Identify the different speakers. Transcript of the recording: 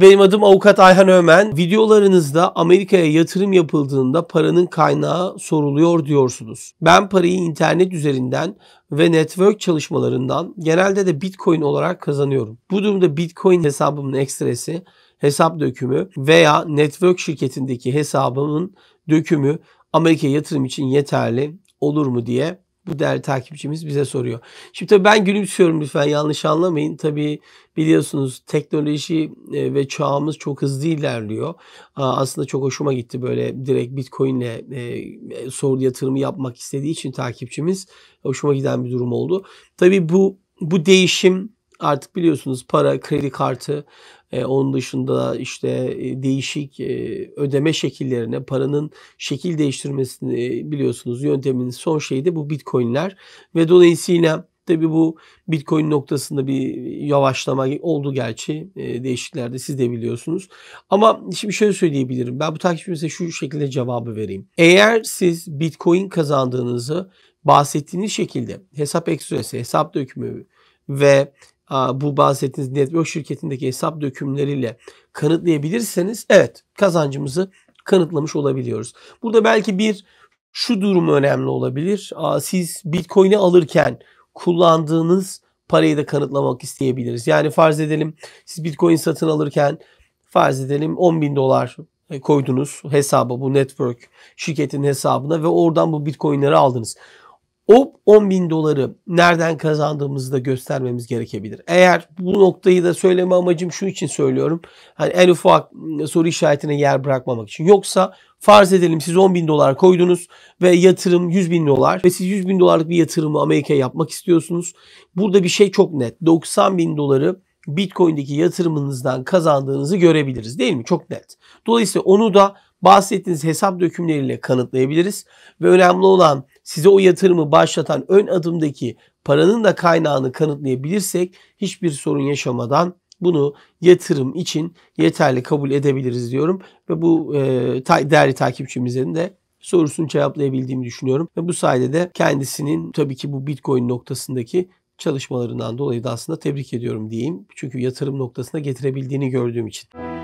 Speaker 1: Benim adım avukat Ayhan Ömen. Videolarınızda Amerika'ya yatırım yapıldığında paranın kaynağı soruluyor diyorsunuz. Ben parayı internet üzerinden ve network çalışmalarından genelde de Bitcoin olarak kazanıyorum. Bu durumda Bitcoin hesabımın ekstresi, hesap dökümü veya network şirketindeki hesabımın dökümü Amerika'ya yatırım için yeterli olur mu diye bu değerli takipçimiz bize soruyor. Şimdi tabii ben gülümsüyorum lütfen yanlış anlamayın. Tabii biliyorsunuz teknoloji e, ve çağımız çok hızlı ilerliyor. Aslında çok hoşuma gitti böyle direkt Bitcoin'le e, e soru yatırımı yapmak istediği için takipçimiz hoşuma giden bir durum oldu. Tabii bu bu değişim artık biliyorsunuz para, kredi kartı, e, onun dışında işte e, değişik e, ödeme şekillerine paranın şekil değiştirmesini e, biliyorsunuz yönteminin son şeyi de bu bitcoinler ve dolayısıyla tabi bu bitcoin noktasında bir yavaşlama oldu gerçi e, değişiklerde siz de biliyorsunuz. Ama şimdi şöyle söyleyebilirim ben bu takipçimize şu şekilde cevabı vereyim. Eğer siz bitcoin kazandığınızı bahsettiğiniz şekilde hesap ekstresi, hesap dökümü ve bu bahsettiğiniz network şirketindeki hesap dökümleriyle kanıtlayabilirseniz evet kazancımızı kanıtlamış olabiliyoruz. Burada belki bir şu durum önemli olabilir. Siz Bitcoin'i alırken kullandığınız parayı da kanıtlamak isteyebiliriz. Yani farz edelim siz Bitcoin satın alırken farz edelim 10 bin dolar e, koydunuz hesaba bu network şirketin hesabına ve oradan bu Bitcoin'leri aldınız o 10 bin doları nereden kazandığımızı da göstermemiz gerekebilir. Eğer bu noktayı da söyleme amacım şu için söylüyorum. Hani en ufak soru işaretine yer bırakmamak için. Yoksa farz edelim siz 10 bin dolar koydunuz ve yatırım 100 bin dolar ve siz 100 bin dolarlık bir yatırımı Amerika'ya yapmak istiyorsunuz. Burada bir şey çok net. 90 bin doları Bitcoin'deki yatırımınızdan kazandığınızı görebiliriz değil mi? Çok net. Dolayısıyla onu da bahsettiğiniz hesap dökümleriyle kanıtlayabiliriz ve önemli olan size o yatırımı başlatan ön adımdaki paranın da kaynağını kanıtlayabilirsek hiçbir sorun yaşamadan bunu yatırım için yeterli kabul edebiliriz diyorum ve bu e, ta, değerli takipçimizin de sorusunu cevaplayabildiğimi düşünüyorum ve bu sayede de kendisinin tabii ki bu Bitcoin noktasındaki çalışmalarından dolayı da aslında tebrik ediyorum diyeyim. Çünkü yatırım noktasına getirebildiğini gördüğüm için.